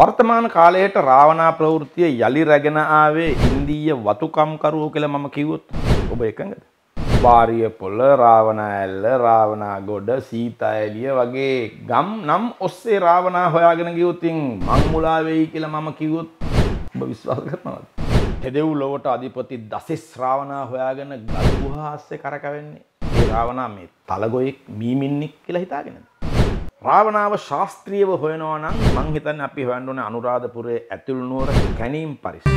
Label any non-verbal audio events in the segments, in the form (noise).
වර්තමාන කාලයට රාවණා ප්‍රවෘත්තිය යලි රැගෙන ආවේ ඉන්දීය වතුකම්කරුවෝ කියලා මම කිව්වොත් ඔබ එකඟද? වාරිය පොළ, රාවණා ඇල්ල, රාවණා ගොඩ, සීතා එළිය වගේ ගම් නම් ඔස්සේ රාවණා හොයාගෙන ගියොත් මං මුලා වෙයි කියලා මම කිව්වොත් ඔබ විශ්වාස කරනවද? හෙදෙව් ලොවට අධිපති දසෙස් රාවණා හොයාගෙන ගල් ගුහාස්සේ කරකවෙන්නේ. ඒ රාවණා මේ තලගොයෙක් මීමින්නෙක් කියලා හිතාගෙනද? රාවණාව ශාස්ත්‍රීයව හොයනවා නම් මං හිතන්නේ අපි හොයන්න ඕනේ අනුරාධපුරයේ ඇතුළු නුවර ගැනීම් පරිසරය.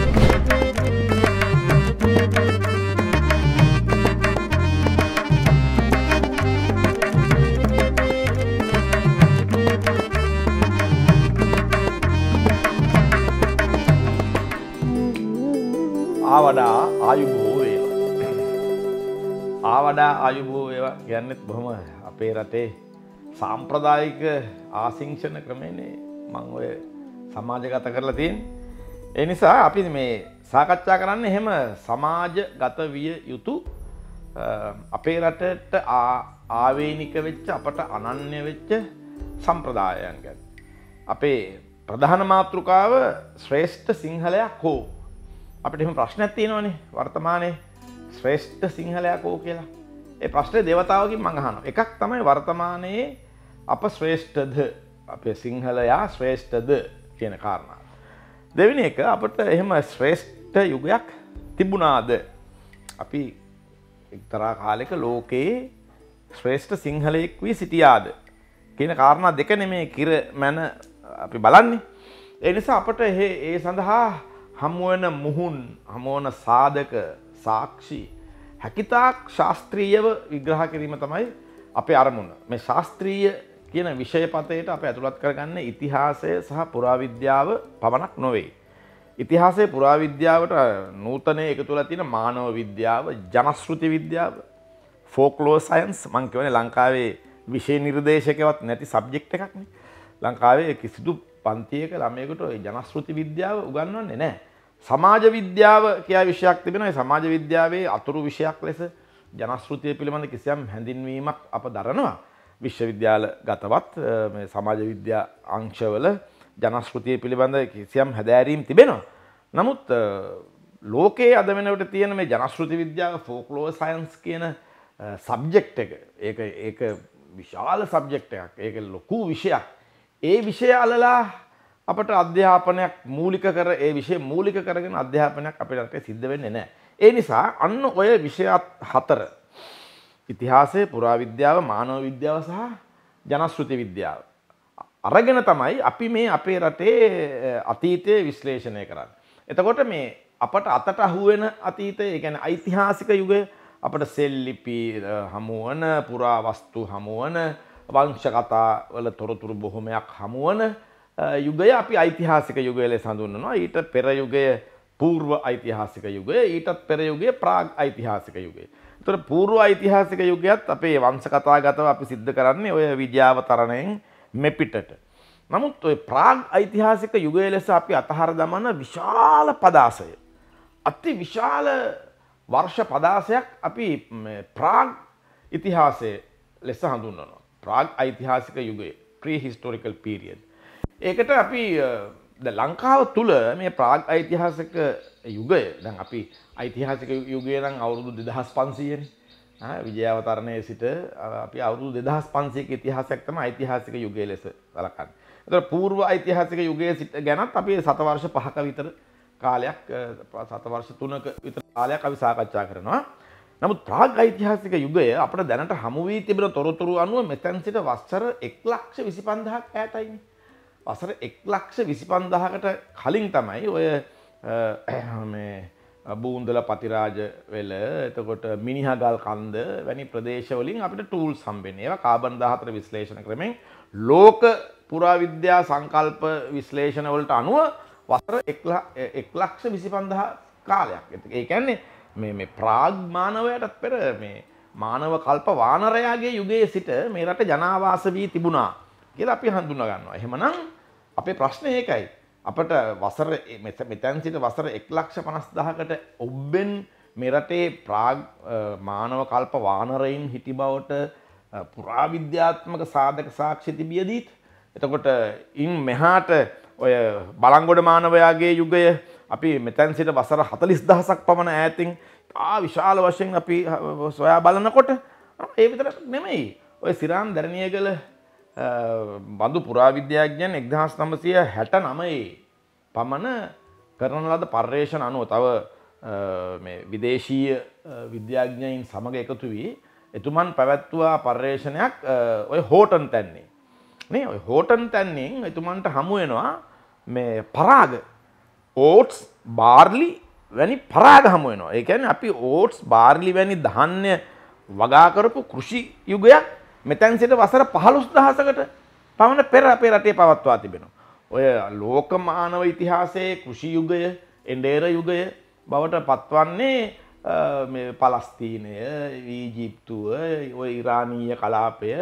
ආවඩා ආයුබෝ වේවා. ආවඩා ආයුබෝ වේවා කියන්නේ බොහොම අපේ රටේ සාම්ප්‍රදායික ආසිංෂණ ක්‍රමයනේ මං ඔය සමාජගත කරලා තියෙන්. ඒ නිසා අපි මේ සාකච්ඡා කරන්න එහෙම සමාජ ගත විය යුතු අපේ රටට ආවේනික වෙච්ච අපට අනන්‍ය වෙච්ච සම්ප්‍රදායන් ගැන. අපේ ප්‍රධාන මාතෘකාව ශ්‍රේෂ්ඨ සිංහලයක් හෝ අපිට එම ප්‍රශ්නයක් තියෙනවනේ වර්තමානයේ ශ්‍රේෂ්ඨ සිංහලයක් හෝ කියලා. ඒ ප්‍රශ්නේ දේවතාවකින් මං අහනවා. එකක් තමයි වර්තමානයේ අප ශ්‍රේෂ්ඨද අපේ සිංහලයා ශ්‍රේෂ්ඨද කියන කාරණා. දෙවිනි එක අපට එහෙම ශ්‍රේෂ්ඨ යුගයක් තිබුණාද අපි එක්තරා කාලෙක ලෝකයේ ශ්‍රේෂ්ඨ සිංහලයෙක් වී සිටියාද කියන කාරණා දෙක නෙමේ කිර මැන අපි බලන්නේ. එනිසා අපට ඒ සඳහා හමුවන මුහුන් හමුවන සාධක සාක්ෂි හැකිතාක් ශාස්ත්‍රීයව විග්‍රහ කිරීම තමයි අපේ අරමුණ මේ ශාස්ත්‍රීය කියන විෂයපතයට අප ඇතුළත් කරගන්න ඉතිහාසය සහ පුරාවිද්‍යාව පමණක් නොවෙයි. ඉතිහාසේ පුරාවිද්‍යාවට නූතනය එක තුළ තින මානව විද්‍යාව ජනස්ෘති විද්‍යාව ෆෝක්ලෝ සයින්ස් මංකවන ලංකාවේ විෂය නිර්දේශකවත් නැති සබ්ජෙක්් එකක්න ලංකාවේ කිසිදු පන්තියක ළමයකුට ජනස්ෘති විද්‍යාව උගන්නන්නේ නෑ. සමාජ විද්‍යාව කිය විශයක් තිබෙන සමාජ විද්‍යාවේ අතුරු විෂයක් ලෙස ජනස්ෘතිය පිළිබඳ කිසියම් හැඳින්වීමක් අප දරනවා. විශ්වවිද්‍යාල ගතවත් සමාජ විද්‍යා අංශවල ජනස්කෘතිය පිළිබඳ කිසියම් හැදෑරීම් තිබෙනවා. නමුත් ලෝකයේ අද වෙනට තියෙන මේ ජනස්ෘති විද්‍යාව ෆෝකලෝ සයින්ස් කියන සබ්ජෙක්් එක ඒ ඒක විශාල සබ්ජෙක්් එකක් ඒක ලොකු විෂයක්. ඒ විෂය අලලා අපට අධ්‍යාපනයක් මූලික කර ඒ විෂය මූලික කරගෙන අධ්‍යාපනයක් අපිට සිද්ධ වෙන්නේ නෑ. ඒ නිසා අන්න ඔය විෂයත් හතර ඉතිහාසය පුරාවිද්‍යාව මානව විද්‍යාව සහ ජනස්ෘති විද්‍යාව. අරගෙන තමයි අපි මේ අපේ රටේ අතීතය විශ්ලේෂණය කරන්න. එතකොට මේ අපට අතට අහුවෙන අතීතය ගැන ඓතිහාසික යුග අපට සෙල්ලිපි හමුවන පුරාවස්තු හමුවන වංශකතා වල තොරතුරු බොහොමයක් හමුවන යුගය අපි ඓතිහාසික යුගය ලෙස හඳුන්වනවා ඊට පෙර යුගය පූර්ව ඓතිහාසික යුගය ඊටත් පෙර යුගය ප්‍රාග් ඓතිහාසික යුගය. ඒතර පූර්ව ඓතිහාසික යුගයත් අපේ වංශ කතාගතව අපි सिद्ध කරන්නේ ඔය විද්‍යාව තරණයෙන් මෙපිටට. නමුත් ඔය ප්‍රාග් ඓතිහාසික යුගය ලෙස අපි අතහර දමන විශාල පදාසය. අති විශාල වර්ෂ පදාසයක් අපි ප්‍රාග් ඉතිහාසය ලෙස හඳුන්වනවා. ප්‍රාග් ඓතිහාසික යුගය ප්‍රී හිස්ටෝරිකල් පීරියඩ්. ඒකට අපි ලංකාව තුළ මේ ප්‍රාග් ඓතිහාසක යුගය දැන් අපි ඓතිහාසික යුගය නම් අවුරුදු දෙදහස් පන්සීයෙන් විජයාවතරණය සිට අපි අවුරුදු දෙදහස් පන්සේක ඉතිහාසයක් තම ඓතිහාසික යුගය ලෙස වලකන්න. එතකොට පූර්ව ඓතිහාසික යුගයේ සිට ගැනත් අපි සතවර්ෂ පහක විතර කාලයක් සතවර්ෂ තුනක විතර කාලයක් අපි සාකච්ඡා කරනවා. නමුත් ප්‍රාග් ඓතිහාසික යුගය අපට දැනට හමු වී තිබෙන තොරතුරු අනුව මෙතැන් සිට වසර 1 ලක්ෂ 25000ක් ඈතයිනේ. වසර එක් ලක්ෂ විසි පන්දහකට කලින් තමයි ඔය බූන්දල පතිරාජ වෙල එතකොට මිනිහගල් කන්ද වැනි ප්‍රදේශවලින් අපිට ටූල් සම්බෙන් ඒවා කාබන් දාහතර විශ්ලේෂණ ක්‍රමෙන් ලෝක පුරාවිද්‍යා සංකල්ප විශ්ලේෂණවලට අනුව වසර එක් ලක්ෂ විසි පන්දහ කාලයක් ඇති ඒකැන්නේ මේ ප්‍රාග්මානවයටත් පෙර මේ මානව කල්ප වානරයාගේ යුගයේ සිට මේ රට ජනාවාස වී තිබුණා කියලා අපි හඳුන ගන්නවා එහෙමනම් අපේ ප්‍රශ්නය ඒකයි. අපට වසර මෙතැන් සිට වසර එක් ලක්ෂ පනස්දාහකට ඔබ්බෙන් මෙරටේ ප්‍රාග් මානව කල්ප වානරයින් හිටි බවට පුරාවිද්‍යාත්මක සාධක සාක්ෂි තිබියදීත්. එතකොට ඉන් මෙහාට ඔය බලංගොඩ මානවයාගේ යුගය අපි මෙතැන් සිට වසර හතලිස් දහසක් පමණ ඇතින් ආ විශාල වශයෙන් අපි සොයා බලනකොට ඒ විතර නෙමෙයි ඔය සිරාම් දැරණියගල බඳු පුරාවිද්‍යාඥයන් එක්දහස් නමසය හැට නමයේ පමණ කරන ලද පර්යේෂණ අනුව තව විදේශීය විද්‍යාඥයින් සමඟ එකතු වී එතුමන් පැවැත්තුවා පර්යේෂණයක් ඔය හෝටන් තැන්නේ. මේ ඔය හෝටන් තැන්නෙන් එතුමන්ට හමුවෙනවා මේ පරාග ඕට්ස් බාර්ලි වැනි පරාග හමුවෙනවා ඒකැන අපි ඕට්ස් බාර්ලි වැනි ධන්‍ය වගාකරපු කෘෂි යුගයක් මෙතැන් සිට වසර පහළුස් දහසකට පමණ පෙර අපේ රටේ පවත්වා තිබෙනවා. ඔය ලෝක මානව ඉතිහාසයේ කෘෂි යුගය එන්ඩේර යුගය බවට පත්වන්නේ පලස්තීනය ඊජිප්තුව ඔය ඉරාණීය කලාපය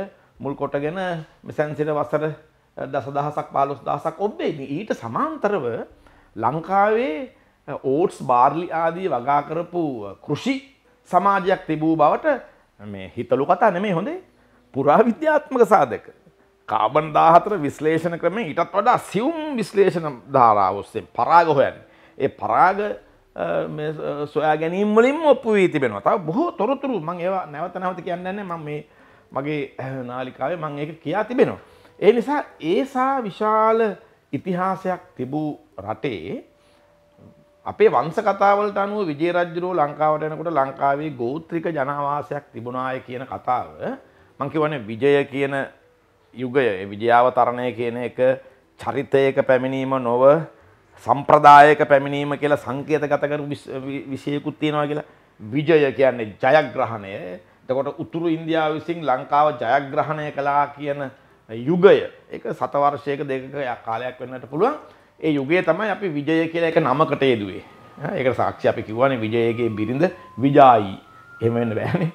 මුල් කොටගෙන මෙසැන්සිට වසර දසදහසක් පාලොස් දහසක් ඔබ්බේ ඊට සමාන්තරව ලංකාවේ ඕට්ස් බාර්ලි ආදී වගා කරපු කෘෂි සමාජයක් තිබූ බවට මේ හිතලු කතා නෙමේ හොඳේ පුරාවිද්‍යාත්මක සාධක. කාබන් දාහතර විශ්ලේෂණ ක්‍රමේ ඉටත් වඩා සියුම් විශ්ලේෂණ ධාරාවස්සේ පරාග හොයන්. ඒ පරාග සොයා ගැනීම් වලින් ඔප්පු වී තිබෙනවා තව බොහෝ තොරතුරු මං ඒවා නැවත නැවත කියන්නන්නේ මම මේ මගේ නාලිකාවේ මං ඒක කියා තිබෙනවා. ඒ නිසා ඒසා විශාල ඉතිහාසයක් තිබූ රටේ අපේ වංස කතාවලට අනුව විජේ රජ්ජුරුවෝ ලංකාවට එනකොට ලංකාවේ ගෝත්‍රික ජනවාසයක් තිබුණාය කියන කතාව මං කියවනේ විජය කියන යුගය විජයාවතරණය කියන එක චරිතයක පැමිණීම නොව සම්ප්‍රදායක පැමිණීම කියලා සංකේතගත කරු විශේෂයකුත් තියෙනවා කියලා විජය කියන්නේ ජයග්‍රහණය. එතකොට උතුරු ඉන්දියාව විසින් ලංකාව ජයග්‍රහණය කළා කියන යුගය ඒක සත වර්ෂයක දෙකක කාලයක් වෙන්නට පුළුවන්. ඒ යුගයේ තමයි අපි විජය කියලා එක නමකට යෙදුවේ. ඒකට සාක්ෂි අපි කිව්වනේ විජයගේ බිරිඳ විජායි. එහෙම වෙන්න බෑනේ.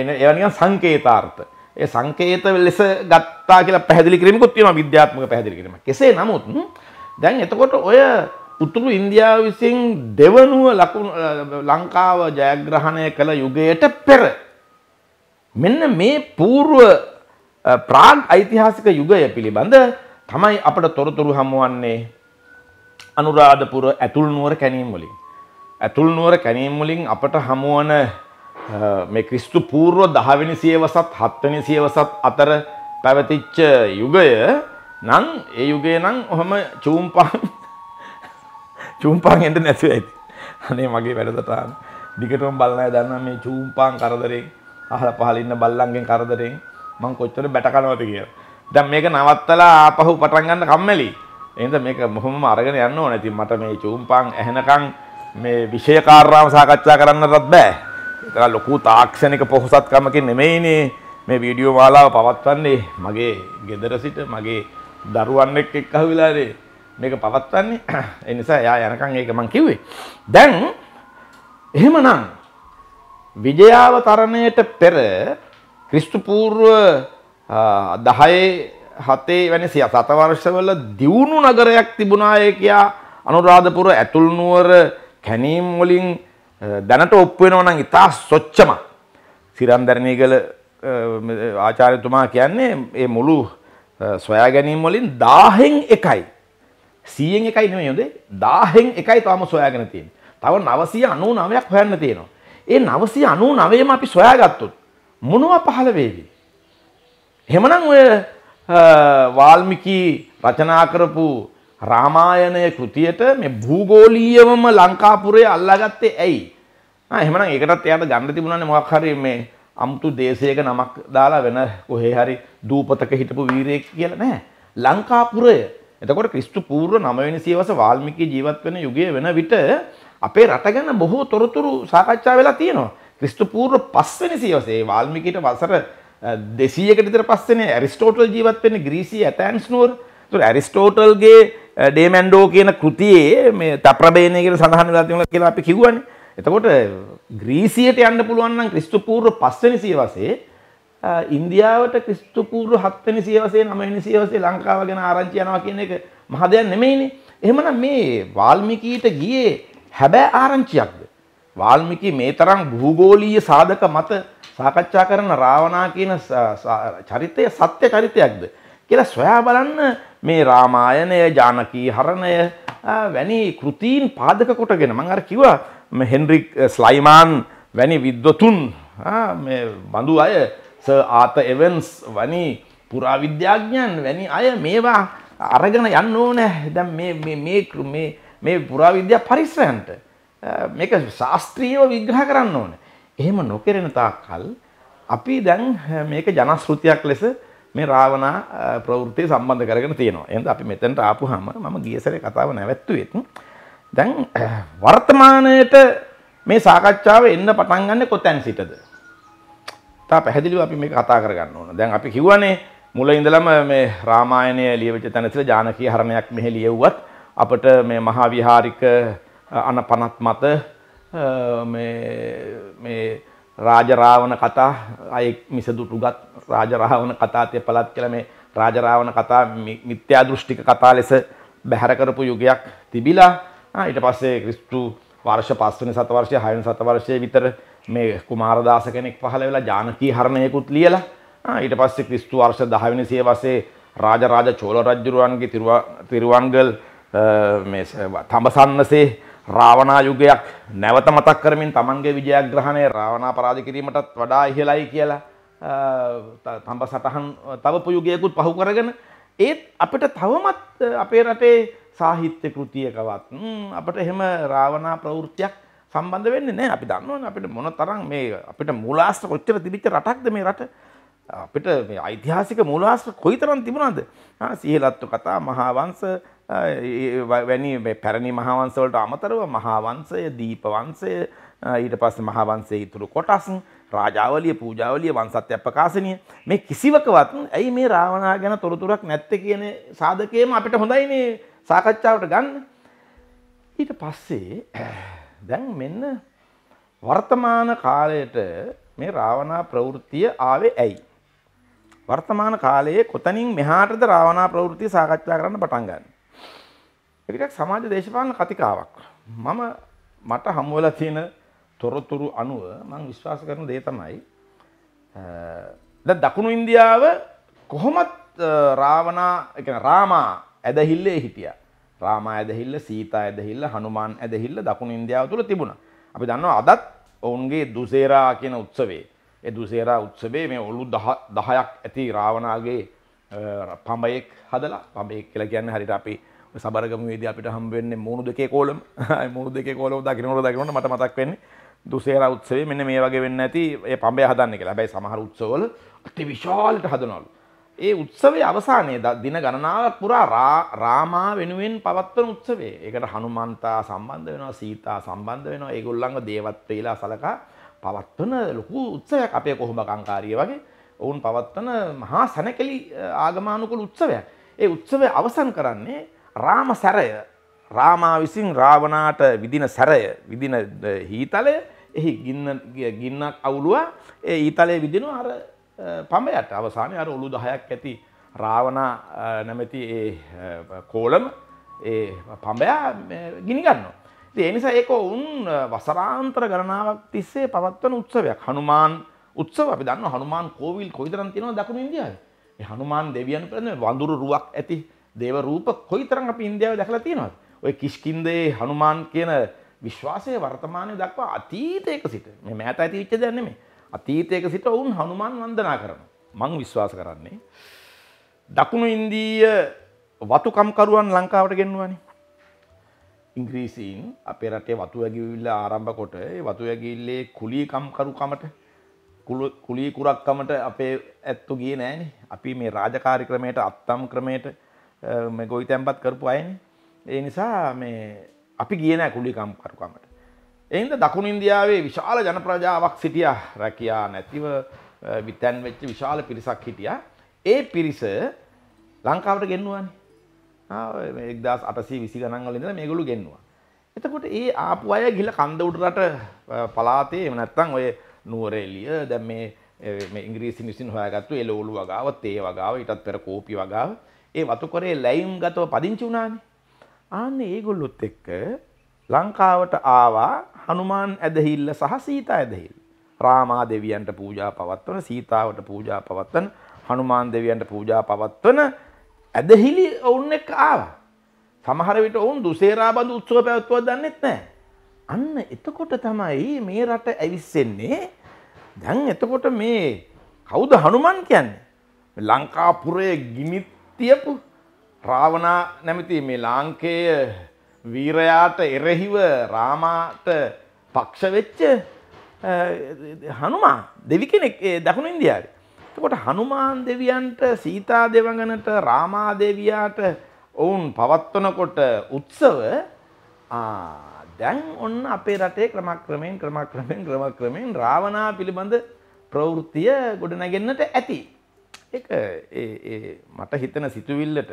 එන ඒවා නිකන් සංකේතාර්ථ. ඒ සංකේත ලෙස ගත්තා කියලා පැහැදිලි කිරීමකුත් තියෙනවා විද්‍යාත්මක පැහැදිලි කිරීමක්. කෙසේ නමුත් දැන් එතකොට ඔය උතුරු ඉන්දියාව විසින් දෙවනුව ලකුණු ලංකාව ජයග්‍රහණය කළ යුගයට පෙර මෙන්න මේ పూర్ව ප්‍රාග් ඓතිහාසික යුගය පිළිබඳ තමයි අපට තොරතුරු හමුවන්නේ අනුරාධපුර ඇතුල් නුවර කැණීම් වලින්. ඇතුල් නුවර කැණීම් වලින් අපට හමුවන මේ ක්‍රිස්තු පූර්ව දහවෙනි සියවසත් හත්වනි සියවසත් අතර පැවතිච්ච යුගය නම් ඒ යුගය නම් ඔහොම චූම්පාන් (laughs) චූම්පාන් එන්න නැතුව ඇති. අනේ මගේ වැඩසටහන. ඩිකටම බලන අය දන්නා මේ චූම්පාන් කරදරෙන් අහලා පහල ඉන්න බල්ලන්ගෙන් කරදරෙන් මං කොච්චර බැට කනවද කියලා. දැන් මේක නවත්තලා ආපහු පටන් ගන්න කම්මැලි. එහෙනම් මේක මොහොමම අරගෙන යන්න ඕනේ. ඉතින් මට මේ චූම්පාන් ඇහෙනකන් මේ විෂය කාර්යාව සාකච්ඡා කරන්නවත් බෑ. ලොකු තාක්ෂණික පොහොසත්කමකින් නෙමෙයිනේ මේ වීඩියෝ මාලාව පවත්වන්නේ මගේ ගෙදර සිට මගේ දරුවන් එක්ක එක්කහු වෙලානේ මේක පවත්වන්නේ ඒ නිසා එයා යනකම් ඒක මං කිව්වේ දැන් එහෙමනම් විජයාවතරණයට පෙර ක්‍රිස්තු පූර්ව 10 හතේ වැනි සත වර්ෂවල දියුණු නගරයක් තිබුණාය කියා අනුරාධපුර ඇතුල් නුවර කැනීම් වලින් දැනට ඔප්පු වෙනවා නම් ඉතා සොච්චම සිරන්දරණීගල ආචාර්යතුමා කියන්නේ ඒ මුළු සොයා ගැනීම් වලින් 1000න් එකයි 100න් එකයි නෙමෙයි හොඳේ 1000න් එකයි තාම සොයාගෙන තියෙන්නේ. තව 999ක් හොයන්න තියෙනවා. ඒ 999ම අපි සොයාගත්තොත් මොනවා පහළ වේවි? එහෙමනම් ඔය වාල්මිකි රචනා කරපු රාමායනය කෘතියට මේ භූගෝලීයවම ලංකාපුරේ අල්ලාගත්තේ ඇයි? ආ එහෙමනම් ඒකටත් එයාට ගන්න තිබුණානේ මොකක් හරි මේ අමුතු දේශයක නමක් දාලා වෙන කොහේ හරි දූපතක හිටපු වීරයෙක් කියලා නෑ. ලංකාපුරය. එතකොට ක්‍රිස්තු පූර්ව 9 වෙනි සියවස වාල්මීකි ජීවත් වෙන යුගයේ වෙන විට අපේ රට ගැන බොහෝ තොරතුරු සාකච්ඡා වෙලා තියෙනවා. ක්‍රිස්තු පූර්ව 5 වෙනි සියවසේ වාල්මීකිට වසර 200කට විතර පස්සේනේ ඇරිස්ටෝටල් ජීවත් වෙන්නේ ග්‍රීසියේ ඇතැන්ස් නුවර. ඒතකොට ඇරිස්ටෝටල්ගේ ඩේමැන්ඩෝ කියන කෘතියේ මේ තප්‍රබේනය කියන සඳහන් වෙලා තියෙනවා කියලා අපි කිව්වනේ. එතකොට ග්‍රීසියට යන්න පුළුවන් නම් ක්‍රිස්තු පූර්ව 5 වෙනි සියවසේ ඉන්දියාවට ක්‍රිස්තු පූර්ව 7 වෙනි සියවසේ 9 වෙනි සියවසේ ලංකාව ගැන ආරංචි යනවා කියන එක මහ දෙයක් නෙමෙයිනේ. එහෙමනම් මේ වාල්මීකීට ගියේ හැබෑ ආරංචියක්ද? වාල්මීකි මේ තරම් භූගෝලීය සාධක මත සාකච්ඡා කරන රාවණා කියන චරිතය සත්‍ය චරිතයක්ද? කියලා සොයා බලන්න මේ රාමායනය ජානකී හරණය වැනි කෘතීන් පාදක කොටගෙන මං අර කිව්වා හෙන්රික් ස්ලයිමාන් වැනි විද්වතුන් බඳු අය ස ආත එවන්ස් වනි පුරාවිද්‍යාඥයන් වැනි අය මේවා අරගෙන යන්න ඕනෑ දැම් මේ මේ පුරාවිද්‍යා පරිස්සයන්ට මේක ශාස්ත්‍රීයව විග්‍රහ කරන්න ඕන. එහෙම නොකෙරෙන තාක් කල් අපි දැන් මේක ජනස්ෘතියක් ලෙස මේ රාවණා ප්‍රවෘත්ති සම්බන්ධ කරගෙන තියෙනවා. එහෙනම් අපි මෙතෙන්ට ආපුවාම මම ගිය සැරේ කතාව නැවැත්තුවෙත් දැන් වර්තමානයේට මේ සාකච්ඡාව එන්න පටන් ගන්න කොතැන් සිටද? තා පැහැදිලිව අපි මේක කතා කරගන්න ඕන. දැන් අපි කිව්වනේ මුල ඉඳලම මේ රාමායනය ලියවිච්ච තැන සිට ජානකීය හරණයක් මෙහි ලියවුවත් අපට මේ මහා විහාරික අනපනත් මත මේ රාජරාවණ කතා අය මිසදුටුගත් රාජරාවණ කතාතිය පළත් කියලා මේ රාජරාවණ කතා මිත්‍යා දෘෂ්ටික කතා ලෙස බැහැර කරපු යුගයක් තිබිලා ඊට පස්සේ ක්‍රිස්තු වර්ෂ 5 වෙනි සතවර්ෂය 6 වෙනි සතවර්ෂයේ විතර මේ කුමාරදාස කෙනෙක් පහළ වෙලා ජානකී හරණයකුත් ලියලා ඊට පස්සේ ක්‍රිස්තු වර්ෂ 10 වෙනි සියවසේ රාජරාජ චෝල රජුරුවන්ගේ තිරුවන්ගල් මේ තඹසන්නසේ රාවණා යුගයක් නැවත මතක් කරමින් තමන්ගේ විජයග්‍රහණය රාවණා පරාජ කිරීමටත් වඩා ඉහළයි කියලා තඹ සටහන් තවපු යුගයකුත් පහු කරගෙන ඒත් අපිට තවමත් අපේ රටේ සාහිත්‍ය කෘතියකවත් අපට එහෙම රාවණා ප්‍රවෘත්තියක් සම්බන්ධ වෙන්නේ නැහැ අපි දන්නවනේ අපිට මොන තරම් මේ අපිට මූලාශ්‍ර කොච්චර තිබිච්ච රටක්ද මේ රට අපිට මේ ඓතිහාසික මූලාශ්‍ර කොයිතරම් තිබුණාද සීහලත්තු කතා මහා වංශ වැනි පැරණි මහාවන්සවලට අමතරව මහාවන්සය දීපවන්සය ඊට පස්ස මහාවන්සේ ඉතුරු කොටස් රාජාවලිය පූජාවලිය වන්සත්‍ය ප්‍රකාශනය මේ කිසිවකවත් ඇයි මේ රාවනා ගැන තොරතුරක් නැත්ත කියන සාධකයම අපිට හොඳයි මේ සාකච්ඡාවට ගන්න ඊට පස්සේ දැන් මෙන්න වර්තමාන කාලයට මේ රාවනා ප්‍රවෘත්තිය ආවේ ඇයි වර්තමාන කාලයේ කොතනින් මෙහාටද රාවනා ප්‍රවෘත්තිය සාකච්ඡා කරන්න පටන් ගන්න එකටක් සමාජ දේශපාලන කතිකාවක්. මම මට හම්බවෙලා තියෙන තොරතුරු අනුව මං විශ්වාස කරන දේ තමයි දකුණු ඉන්දියාව කොහොමත් රාවනා එක රාමා ඇදහිල්ලේ හිටිය රාමා ඇදහිල්ල සීතා ඇදහිල්ල හනුමාන් ඇදහිල්ල දකුණු ඉන්දියාව තුළ තිබුණ අපි දන්නවා අදත් ඔවුන්ගේ දුසේරා කියන උත්සවේ එ දුසේරා උත්සවේ මේ ඔලු දහයක් ඇති රාවනාගේ පඹයෙක් හදලා පඹයෙක් කියලා කියන්න හරිට අපි සබරගම වේදී අපිට හම් වෙන්නේ මූණු දෙකේ කෝලම මූණු දෙකේ කෝලම දකින්නකොට දකින්නකොට මට මතක් වෙන්නේ දුසේරා උත්සවය මෙන්න මේ වගේ වෙන්න ඇති ඒ පඹය හදන්න කියලා. හැබැයි සමහර උත්සවවල අති විශාලට හදනවලු. ඒ උත්සවේ අවසානයේ දින ගණනාවක් පුරා රාමා වෙනුවෙන් පවත්වන උත්සවේ. ඒකට හනුමන්තා සම්බන්ධ වෙනවා, සීතා සම්බන්ධ වෙනවා. ඒගොල්ලන්ගේ දේවත්වයලා සලකා පවත්වන ලොකු උත්සවයක් අපේ කොහොඹ කංකාරිය වගේ ඔවුන් පවත්වන මහා සැනකෙලි ආගමානුකූල උත්සවයක්. ඒ උත්සවය අවසන් කරන්නේ රාම සැරය රාමා විසින් රාවනාට විදින සැරය විදින හීතලය එහි ගින්නක් අවුලුව ඒ ඊතලය විදින අර පමයට අවසානය අර ඔළු දහයක් ඇති රාවනා නැමැති ඒ කෝලම ඒ පඹයා ගිනිගන්නවා. ඒ නිසා ඒක උන් වසරාන්තර ගණනාවක් තිස්සේ පවත්වන උත්සවයක් හනුමාන් උත්සව අපි දන්න හනුමාන් කෝවිල් කොයිතරම් තියෙනවා දකුණු ඉන්දියාවේ. ඒ හනුමාන් දෙවියන් පිළිබඳ වඳුරු රුවක් ඇති දේව රූප කොයිතරම් අපි ඉන්දියාවේ දැකලා තියෙනවද? ඔය කිෂ්කින්දේ හනුමාන් කියන විශ්වාසය වර්තමානයේ දක්වා අතීතයක සිට මේ මෑත ඇතිවෙච්ච දෙයක් නෙමෙයි. අතීතයක සිට ඔවුන් හනුමාන් වන්දනා කරනවා. මං විශ්වාස කරන්නේ දකුණු ඉන්දීය වතුකම්කරුවන් ලංකාවට ගෙන්නුවනේ. ඉංග්‍රීසීන් අපේ රටේ වතු ඇගිවිල්ල ආරම්භ කොට ඒ වතු ඇගිල්ලේ කුලීකම්කරුකමට කුලී කුරක්කමට අපේ ඇත්තු ගියේ නෑනේ. අපි මේ රාජකාරි ක්‍රමයට අත්තම් ක්‍රමයට ගොයි තැන්පත් කරපු අයින් ඒ නිසා මේ අපි කියන කුලිකම්කරුකමට. එන්ද දකුණ ඉන්දියාවේ විශාල ජනප්‍රජාවක් සිටිය රැකයා නැතිව විතැන් වෙච්ච විශාල පිරිසක් හිටිය. ඒ පිරිස ලංකාවට ගෙන්නුවන් එක්දස් අටසී විසි ගනන්වලද මේගොලු ගෙන්වා. එතකොට ඒ ආපු අය ගිල කන්ද උඩරට පලාතේ එමනැත්තං ඔය නුවරේලිය දැම් මේ ඉංග්‍රීසි විසින් හොයගත්තු එලවලු වගාව තේ වගාව ඉටත් පෙර කෝපි වගාව ඒ වතුකොරේ ලැයිම් ගතව පදිංචි වුණානේ. ආන්න ඒගොල්ලොත් එක්ක ලංකාවට ආවා හනුමාන් ඇදහිල්ල සහ සීතා ඇදහිල්. රාමා දෙවියන්ට පූජා පවත්වන සීතාවට පූජා පවත්වන හනුමාන් දෙවියන්ට පූජා පවත්වන ඇදහිලි ඔවුන් එක් ආවා. සමහර විට ඔවුන් දුසේරාබඳ උත්සව පැවැත්වුවා දන්නෙත් නැහැ. අන්න එතකොට තමයි මේ රට ඇවිස්සෙන්නේ. දැන් එතකොට මේ කවුද හනුමන් කියන්නේ? ලංකාපුරයේ ගිනිත් තියපු රාවනා නැමති මේ ලාංකේය වීරයාට එරෙහිව රාමාට පක්ෂවෙච්ච හනුමා දෙවි කෙනෙක් දකුණු ඉන්දියාරි. එතකොට හනුමාන් දෙවියන්ට සීතා දෙවඟනට රාමා දෙවියාට ඔවුන් පවත්වනකොට උත්සව දැන් ඔන්න අපේ රටේ ක්‍රමක්‍රමයෙන් ක්‍රමක්‍රමෙන් ක්‍රමක්‍රමෙන් රාවනා පිළිබඳ ප්‍රවෘත්තිය ගොඩනැගෙන්න්නට ඇති. එක මට හිතන සිතුවිල්ලට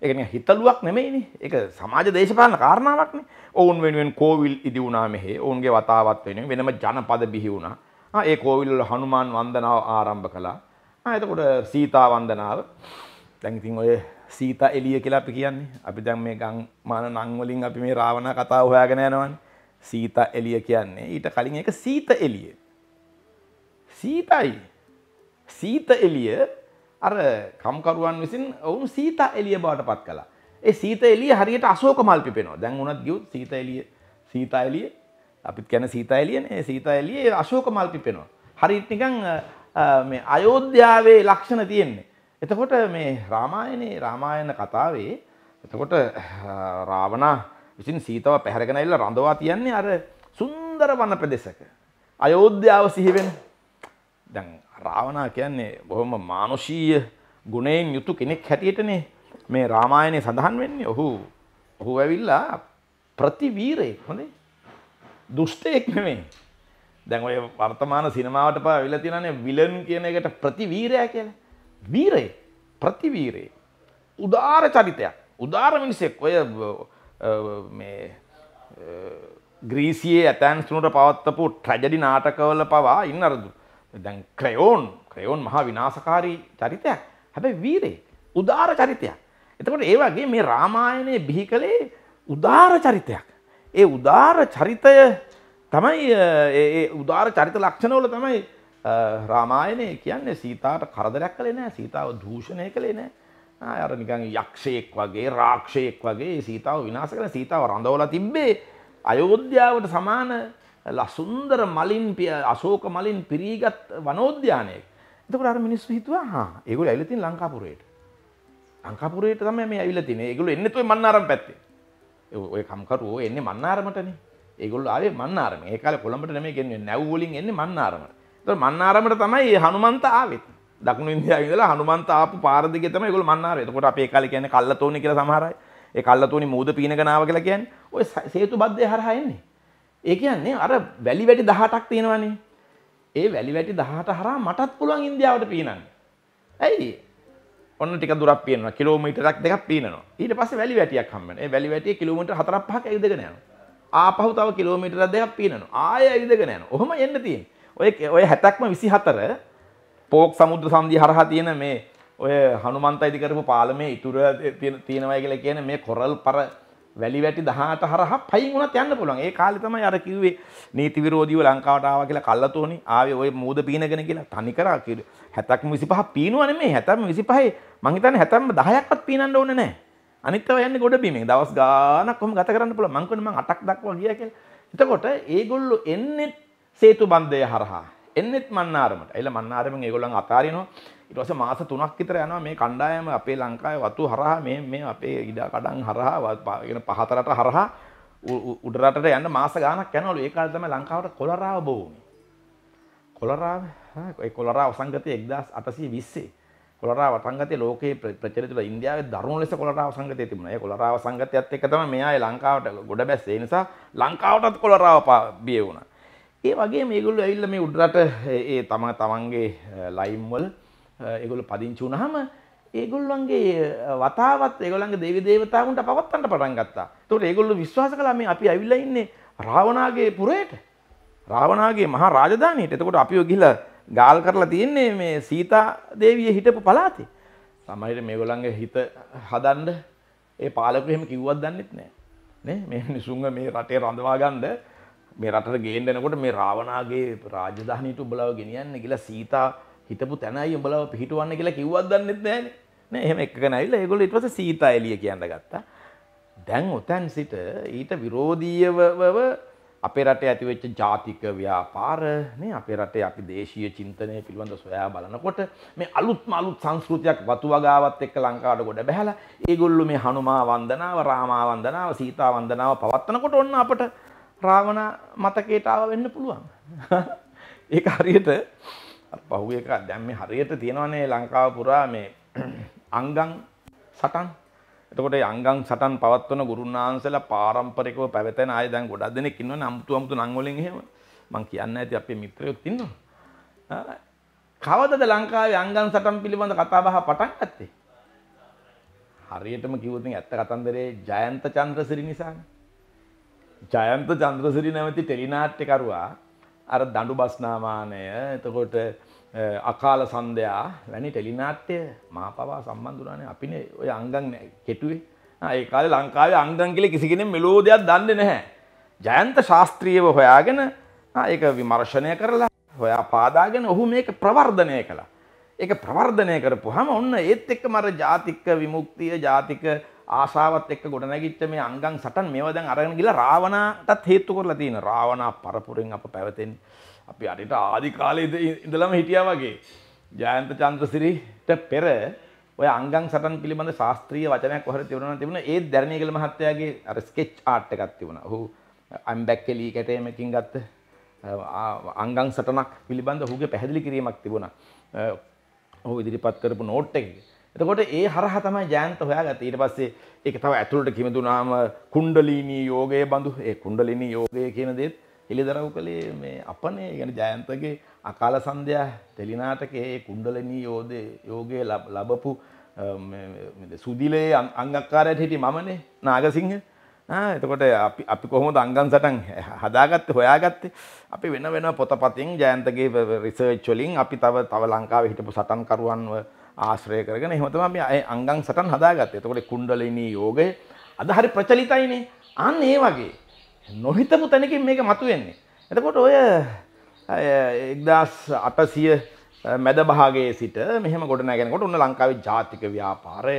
එකන හිතලුවක් නෙමෙයිනි එක සමාජ දේශපාලන කාරණාවක්න ඔවුන් වෙනුවෙන් කෝවිල් ඉදි වුණා මෙහේ ඔවුන්ගේ වතාවත් වෙන වෙනම ජනපද බිහි වුණා ඒ කෝවිල්ල හනුමාන් වන්දනාව ආරම්භ කලා එතකොට සීතා වන්දනාව දැන්ඉතින් ඔය සීත එලිය කියලා අපි කියන්නේ අපි දැන් මේ ගං මාන නංවලින් අපි මේ රාවණ කතා හොයාගෙන යනවන් සීත එලිය කියන්නේ ඊට කලින් එක සීත එලිය සීතයි සීත එලිය අර කම්කරුවන් විසින් ඔවුන් සීත එලිය බවට පත් කලා ඒ සීත එලිය හරියට අසෝක මල් පිපෙනවා දැන් උනත් ගියුත් සීත එලිය සීත එලිය අපිත් කැන සීත එලියනේ සීත එලිය අශෝක මල් පිපෙනවා හරිත් නිකන් මේ අයෝධ්‍යාවේ ලක්ෂණ තියෙන්නේ එතකොට මේ රාමායනේ රාමායන කතාවේ එතකොට රාවණා විසින් සීතව පැහැරගෙන ඇවිල්ලා රඳවා තියන්නේ අර සුන්දර වන ප්‍රදේශක අයෝධ්‍යාව සිහිවෙන්නේ දැන් රාවනා කියන්නේ බොහොම මානුෂීය ගුණයෙන් යුතු කෙනෙක් හැටියටනේ මේ රාමායනය සඳහන් වෙන්නේ ඔහු ඔහු ඇවිල්ලා ප්‍රතිවීරයෙක් හොඳේ දුෂ්ටයෙක් නෙමේ දැන් ඔය වර්තමාන සිනමාවට පා ඇවිල්ලා තියෙනනේ විලන් කියන එකට ප්‍රතිවීරයා කියලා වීරය ප්‍රතිවීරය උදාර චරිතයක් උදාර මිනිසෙක් ඔය මේ ග්‍රීසියේ ඇතැන් සුනට පවත්තපු ට්‍රජඩි නාටකවල පවා ඉන්න අරදු දැන් ක්‍රයෝන් ක්‍රයෝන් මහා විනාශකාරී චරිතයක් හැබැ වීරේ උදාර චරිතයක්. එතකොට ඒවගේ මේ රාමායනය බිහි කළේ උදාර චරිතයක්. ඒ උදාර චරිතය තමයි උදාර චරිත ලක්ෂණවල තමයි රාමායනය කියන්නේ සීතාට කරදරයක් කළේ නෑ සීතාව දූෂණය කළේ නෑ අර නිකන් යක්ෂයෙක් වගේ රාක්ෂයෙක් වගේ සීතාව විනාශ කළ සීතාව රඳවලා තිබ්බේ අයෝධ්‍යාවට සමාන ලසුන්දර මලින් අශෝක මලින් පිරීගත් වනෝද්‍යානයක් එතකට අර මිනිස්සු හිතුවා හා ඒගොල ඇලතින් ලංකාපුරයට අංකාපුරයට තම මේ ඇවිල තින ඒගොල එන්නතුව මන්නාරම් පැත්තේ ඔය කම්කරුවෝ එන්නේ මන්නාරමටනේ ඒගොල් ආේ මන්නාරම ඒකාල කොළඹට නෙමේ ගෙන්නේ නැව්වලින් එන්නේ මන්නාරමට ඒතර මන්නාරමට තමයි හනුමන්ත ආවෙත් දකුණු ඉන්දියාවේ ඉඳලා හනුමන්ත ආපු පාර දිගේ තමයි ඒගොල්ලෝ මන්නාරේ එතකොට අපේ කාලේ කියන්නේ කල්ලතෝනි කියලා සමහර අය ඒ කල්ලතෝනි මූද පීනකනාව කියලා කියන්නේ ඔය සේතු බද්දේ හරහා එන්නේ ඒ කියන්නේ අර වැලි වැටි දහටක් තියෙනවනේ ඒ වැලි වැටි දහට හරා මටත් පුළුවන් ඉන්දියාවට පීනන්න ඇයි ඔන්න ටික දුරක් පීනනවා කිලෝමීටරක් දෙකක් පීනනවා ඊට පස්සේ වැලි වැටියක් හම්බෙනවා ඒ වැලි වැටිය කිලෝමීටර 4ක් 5ක් ඇවිදගෙන යනවා ආපහු තව කිලෝමීටර දෙකක් පීනනවා ආය ඇවිදගෙන යනවා ඔහොම යන්න තියෙන්නේ ඔය ඔය 60ක්ම 24 පෝක් සමුද්‍ර සන්ධිය හරහා තියෙන මේ ඔය හනුමන්තයිදි කරපු පාලමේ ඉතුරු තියෙනවා කියලා කියන මේ කොරල් පර වැලි වැටි 18 හරහා පයින් උනත් යන්න පුළුවන්. ඒ කාලේ තමයි අර කිව්වේ නීති විරෝධීව ලංකාවට ආවා කියලා කල්ලතෝනි. ආවේ ওই මූද පීනගෙන කියලා තනි කරා කිව්වේ. 70ක් 25 පීනුවා නෙමෙයි 70ම 25 මං හිතන්නේ 70ම 10ක්වත් පීනන්න ඕනේ නැහැ. අනිත් ඒවා යන්නේ ගොඩ බීමෙන්. දවස් ගාණක් කොහොම ගත කරන්න පුළුවන්. මං කියන්නේ මං 8ක් දක්වා ගියා කියලා. එතකොට ඒගොල්ලෝ එන්නේ සේතු බන්ධය හරහා. එන්නෙත් මන්නාරමට එල මන්නාරම ඒගොලන් අතාරනවා ඉටවස මාස තුනක් විතර යනවා මේ කණ්ඩායම අපේ ලංකාය වතු හරහා මේ මේ අපේ ඉඩා කඩන් හරහාගෙන පහතරට හරහා උඩරට යන්න මාස ගානක් යැනවලු ඒකාල්තම ලංකාවට කොළරාව බෝම කොළරාව කොළරා වසංගතය එක්දස් අටසී විස්සේ කොළරා වසංගතය ලෝකයේ ප්‍රචරිතල ඉන්දියාවේ දරුණු ලෙස කොළරා වසංගතය තිබුණා. ඒ කොළරා වසංගතයත් එක්ක තමයි මෙයා ලංකාවට ගොඩ බැස්සේ නිසා ලංකාවටත් කොළරාව බිය වුණා. ඒ වගේ මේගොල්ලු ඇවිල්ල මේ උඩරට ඒ තම තමන්ගේ ලයිම්වල ඒගොල්ල පදිංචි වුණාම ඒගොල්ලන්ගේ වතාවත් ඒගොල්ලන්ගේ දේවි දේවතාවුන්ට පවත්තන්න පටන් ගත්තා. ඒතකොට ඒගොල්ලෝ විශ්වාස කළා මේ අපි ඇවිල්ලා ඉන්නේ රාවණාගේ පුරයට. රාවණාගේ මහා රාජධානියට. එතකොට අපිව ගිහිල්ලා ගාල් කරලා තියන්නේ මේ සීතා දේවිය හිටපු පළාතේ. සමහර මේගොල්ලන්ගේ හිත හදන්න ඒ පාලකයෝ එහෙම කිව්වත් දන්නෙත් නෑ. නේ මේ මිනිසුන්ගේ මේ රටේ රඳවා ගන්නේ මේ රටට ගේන් දෙනකොට මේ රාවණාගේ රාජධානීට උඹලව ගෙනියන්න කියලා සීතා හිටපු තැනයි උඹලව පිහිටවන්න කියලා කිව්වත් දන්නෙත් නෑනේ. නෑ එහෙම එකගෙන ඇවිල්ලා ඒගොල්ලෝ ඊට පස්සේ සීතා එළිය කියන්න ගත්තා. දැන් උතන් සිට ඊට විරෝධීවව අපේ රටේ ඇතිවෙච්ච ජාතික ව්‍යාපාර නේ අපේ රටේ අපි දේශීය චින්තනය පිළිබඳ සොයා බලනකොට මේ අලුත්ම අලුත් සංස්කෘතියක් වතු වගාවත් එක්ක ලංකාවට ගොඩ බැහැලා ඒගොල්ලෝ මේ හනුමා වන්දනාව රාමා වන්දනාව සීතා වන්දනාව පවත්නකොට ඔන්න අපට රාවණ මතකයට ආව වෙන්න පුළුවන්. (laughs) ඒක හරියට පහුව එක දැන් මේ හරියට තියෙනවනේ ලංකාව පුරා මේ (clears throat) අංගම් සටන්. එතකොට මේ අංගම් සටන් පවත්වන ගුරුනාන්සලා පාරම්පරිකව පැවතෙන ආය දැන් ගොඩක් දෙනෙක් ඉන්නවනේ අමුතු අමුතු නම් වලින් එහෙම. මම කියන්න ඇති අපේ මිත්‍රයොත් ඉන්නවා. කවදද ලංකාවේ අංගම් සටන් පිළිබඳ කතා බහ පටන් ගත්තේ? හරියටම කිව්වොත් ඇත්ත කතන්දරේ ජයන්ත චන්ද්‍රසිරි නිසානේ. ජයන්ත චන්ද්‍රසිරි නැමති ටෙලිනාට්‍යකරවා අර දඩු බස්නාමානය එතකොට අකාල සන්දයා වැනි ටෙලිනාට්‍යය මා පවා සම්බන්ධුරානය අපින ඔය අංගන් කෙටුවේ ඒකාල ලංකාවේ අංගන් කෙලි කිසිගෙන මෙලෝදයක් දන්න නැහැ. ජයන්ත ශාස්ත්‍රීයව හොයාගෙන ඒක විමර්ශණය කරලා හොයා පාදාගෙන ඔහු මේක ප්‍රවර්ධනය කළ. ඒක ප්‍රවර්ධනය කරපු හම ඔන්න ඒත් එක්ක මර ජාතික විමුක්තිය ජාතික ආශාවත් එක්ක ගොඩනැගිච්ච මේ අංගම් සටන් මේවා දැන් අරගෙන ගිහලා රාවණාටත් හේතු කරලා තියෙන රාවණා පරපුරෙන් අප පැවතෙන්නේ අපි අරිට ආදි කාලේ ඉඳලම හිටියා වගේ ජයන්ත චන්ද්‍රසිරිට පෙර ඔය අංගම් සටන් පිළිබඳ ශාස්ත්‍රීය වචනයක් කොහොමද තිබුණා නම් තිබුණා ඒ දැරණීගල මහත්තයාගේ අර ස්කෙච් ආට් එකක් තිබුණා. ඔහු අම් බැක් කෙලි කැටේමකින් ගත්ත අංගම් සටනක් පිළිබඳ ඔහුගේ පැහැදිලි කිරීමක් තිබුණා. ඔහු ඉදිරිපත් කරපු නෝට් එකේ එතකොට ඒ හරහා තමයි ජයන්ත හොයාගත්තේ. ඊට පස්සේ ඒක තව ඇතුළට කිමිදුනාම කුණ්ඩලිනී යෝගයේ බඳු ඒ කුණ්ඩලිනී යෝගය කියන දේත් එළිදරව් කළේ මේ අපනේ يعني ජයන්තගේ අකාල සන්ධ්‍යා තෙලිනාටකේ ඒ කුණ්ඩලිනී යෝදේ යෝගයේ ලැබපු සුදිලේ අංගක්කාරයට හිටිය මමනේ නාගසිංහ. ආ එතකොට අපි අපි කොහොමද අංගම් සටන් හදාගත්තේ හොයාගත්තේ අපි වෙන වෙන පොතපතින් ජයන්තගේ රිසර්ච් වලින් අපි තව තව ලංකාවේ හිටපු සටන්කරුවන්ව ආශ්‍රය කරගෙන එහෙම තමයි අපි අය අංගම් සටන් හදාගත්තේ. එතකොට කුණ්ඩලිනී යෝගය අද හරි ප්‍රචලිතයිනේ. අන්න ඒ වගේ නොහිතපු තැනකින් මේක මතුවෙන්නේ. එතකොට ඔය 1800 මැද භාගයේ සිට මෙහෙම ගොඩනැගෙනකොට ඔන්න ලංකාවේ ජාතික ව්‍යාපාරය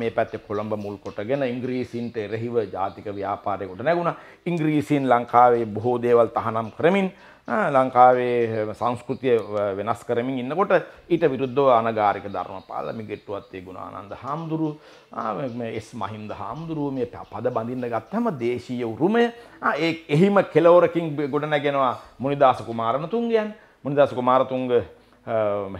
මේ පැත්තේ කොළඹ මුල් කොටගෙන ඉංග්‍රීසින්ට එරෙහිව ජාතික ව්‍යාපාරය ගොඩ නැගුණා. ඉංග්‍රීසින් ලංකාවේ බොහෝ දේවල් තහනම් කරමින් ලංකාවේ සංස්කෘතිය වෙනස් කරමින් ඉන්නකොට ඊට විරුද්ධව අනගාරික ධර්මපාල මිගෙට්ටුවත්තේ ගුණානන්ද හාමුදුරු එස් මහින්ද හාමුදුරුව මේ පද බඳින්න ගත්තම දේශීය උරුමය ඒ එහිම කෙලවරකින් ගොඩනැගෙනවා මුනිදාස කුමාරණතුන්ගයන් මුනිදාස කුමාරතුන්ග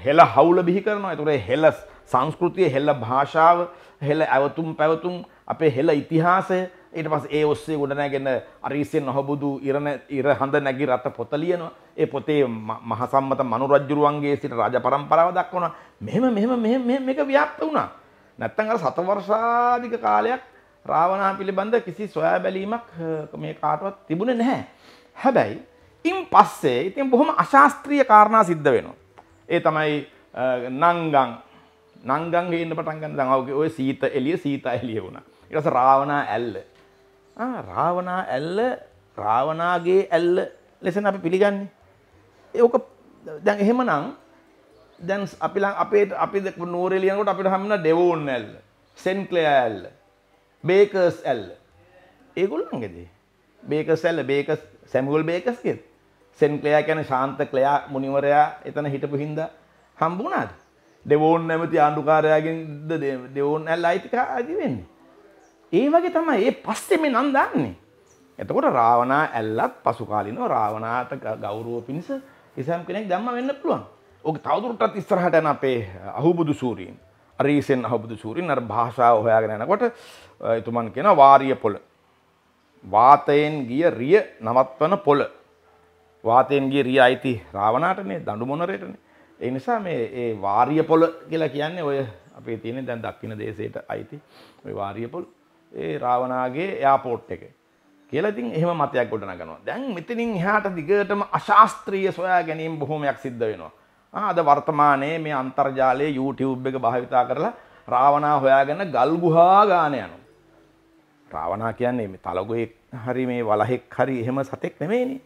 හෙළ හවුල බිහි කරනවා ඇතුරේ හෙල සංස්කෘතිය හෙල්ල භාෂාව හෙළ ඇවතුම් පැවතුම් අපේ හෙළ ඉතිහාසය ඊට පස් ඒ ඔස්සේ ගොඩනෑගෙන අරීසියෙන් නොහබුදු ඉරණ ඉර හඳ නැගි රත පොත ලියනවා ඒ පොතේ මහසම්මත මනුරජ්ජුරුවන්ගේ සිට රජ පරම්පරාව දක්වන මෙහෙම මෙහෙම මෙහෙම මේක ව්‍යාප්ත වුණා නැත්තම් අර සතවර්ෂාධික කාලයක් රාවණා පිළිබඳ කිසි සොයා බැලීමක් මේ කාටවත් තිබුණේ නැහැ හැබැයි ඉන් පස්සේ ඉතින් බොහොම අශාස්ත්‍රීය කාරණා සිද්ධ වෙනවා ඒ තමයි නංගං නංගං ගේන්න පටන් ගන්න දැන් ඔය සීත එළිය සීත එළිය වුණා ඊට පස්සේ රාවණා ඇල්ල රාවනා ඇල්ල රාවනාගේ ඇල්ල ලෙසන අපි පිළිගන්නේ. ඒක දැන් එහෙමනම් දැන් අපි ලං අපේ අපි නෝරේ ලියනකොට අපිට හම්බුන ඩෙවෝන් ඇල්ල, සෙන්ක්ලෙයා ඇල්ල, බේකර්ස් ඇල්ල. ඒගොල්ලන්ගේද? බේකර්ස් ඇල්ල බේකර්ස් සැමුවල් බේකර්ස්ගේ. සෙන්ක්ලෙයා කියන්නේ ශාන්ත ක්ලෙයා මුනිවරයා එතන හිටපු හින්දා හම්බුණාද? ඩෙවෝන් නැමැති ආණ්ඩුකාරයාගෙන්ද ඩෙවෝන් ඇල්ල අයිතිකාරී වෙන්නේ. ඒ වගේ තමයි ඒ පස්සේ මේ නම් දාන්නේ. එතකොට රාවණා ඇල්ලත් පසුකාලිනව රාවණාට ගෞරව පිණිස කිසියම් කෙනෙක් දැම්ම වෙන්න පුළුවන්. ඕක තවදුරටත් ඉස්සරහට යන අපේ අහුබුදු සූරීන්. අරීසෙන් අහුබුදු සූරීන් අර භාෂාව හොයාගෙන යනකොට එතුමන් කියන වාරිය පොළ. වාතයෙන් ගිය රිය නවත්වන පොළ. වාතයෙන් ගිය රිය අයිති රාවණාටනේ දඬු මොනරේටනේ. ඒ නිසා මේ ඒ වාරිය පොළ කියලා කියන්නේ ඔය අපේ තියෙන දැන් දක්ෂින දේශයට අයිති ඔය වාරිය පොළ. ඒ රාවනාගේ යාපෝට් එක කියලතින් එහම මතයක් ගොඩන ගනවා දැන් මෙතනින් හාට දිගටම අශාස්ත්‍රීය සොයා ගැනීම් බොහොමයක් සිද්ධ වෙනවා අද වර්තමානයේ මේ අන්තර්ජාලයේ YouTube එක භාවිතා කරලා රාවනා හොයාගන්න ගල්ගුහා ගාන යනු රාවනා කියන්නේ තලගුවෙක් හරි මේ වලහෙක් හරි එහෙම සතෙක් නෙමේනි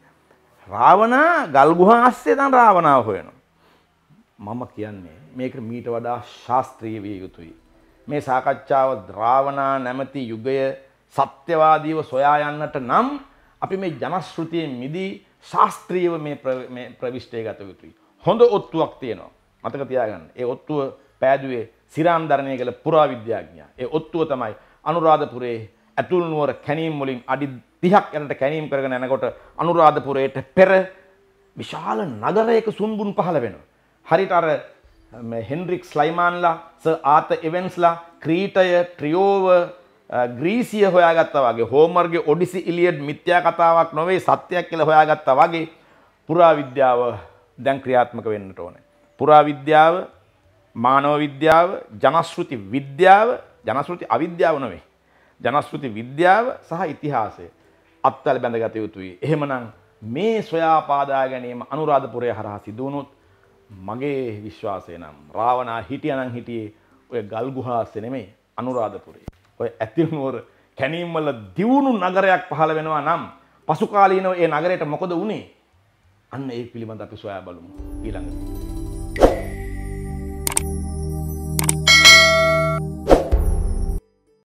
රාවනා ගල්ගුහා අස්සේ තන් රාවනාව හොයනවා මම කියන්නේ මේක මීට වඩා ශාස්ත්‍රීය විය යුතුයි මේ සාකච්ඡාව ද්‍රාවනා නැමැති යුගය සත්‍යවාදීව සොයා යන්නට නම් අපි මේ ජනශ්‍රුතිය මිදී ශාස්ත්‍රීයව මේ ප්‍රවිෂ්ටය ගත යුතුයි. හොඳ ඔත්තුවක් තියෙනවා මතක තියාගන්න ඒ ඔත්තුව පෑදුවේ සිරාන්ධරණය කළ පුරාවිද්‍යාඥා ඒ ඔත්තුව තමයි අනුරාධපුරේ ඇතුල්නුවර කැනීම් මුලින් අඩි තිහක් යනට කැනීම් කරගෙන යනකොට අනුරාධපුරයට පෙර විශාල නගරයක සුම්බුන් පහළ වෙනවා. හරිට අර හෙන්රික් ස්ලයිමාන්ලා ස ආත එවෙන්ස්ලා ක්‍රීටය ට්‍රියෝව ග්‍රීසිය හොයාගත්තා වගේ හෝමර්ගේ ඔඩිසි ඉලියඩ් මිත්‍යා කතාවක් නොවේ සත්‍යයක් කියලා හොයාගත්තා වගේ පුරාවිද්‍යාව දැන් ක්‍රියාත්මක වෙන්නට ඕනේ. පුරාවිද්‍යාව මානව විද්‍යාව ජනශ්‍රෘති විද්‍යාව ජනශ්‍රෘති අවිද්‍යාව නොවේ. ජනශ්‍රෘති විද්‍යාව සහ ඉතිහාසය අත්තල බැඳගත යුතුයි. එහෙමනම් මේ සොයාපාදා ගැනීම අනුරාධපුරය හරහා සිදුවුණොත් මගේ විශ්වාසය නම් රාවනා හිටියනං හිටියේ ඔය ගල්ගුහාස්ස නෙමේ අනුරාධපුරේ. ඔය ඇතිනුවර කැනීම්වල දියුණු නගරයක් පහළ වෙනවා නම් පසුකාලීනව ඒ නගරයට මොකොද වුණේ අන්න ඒ පිළිබඳ අපි සොයා බලමු ඊළඟට.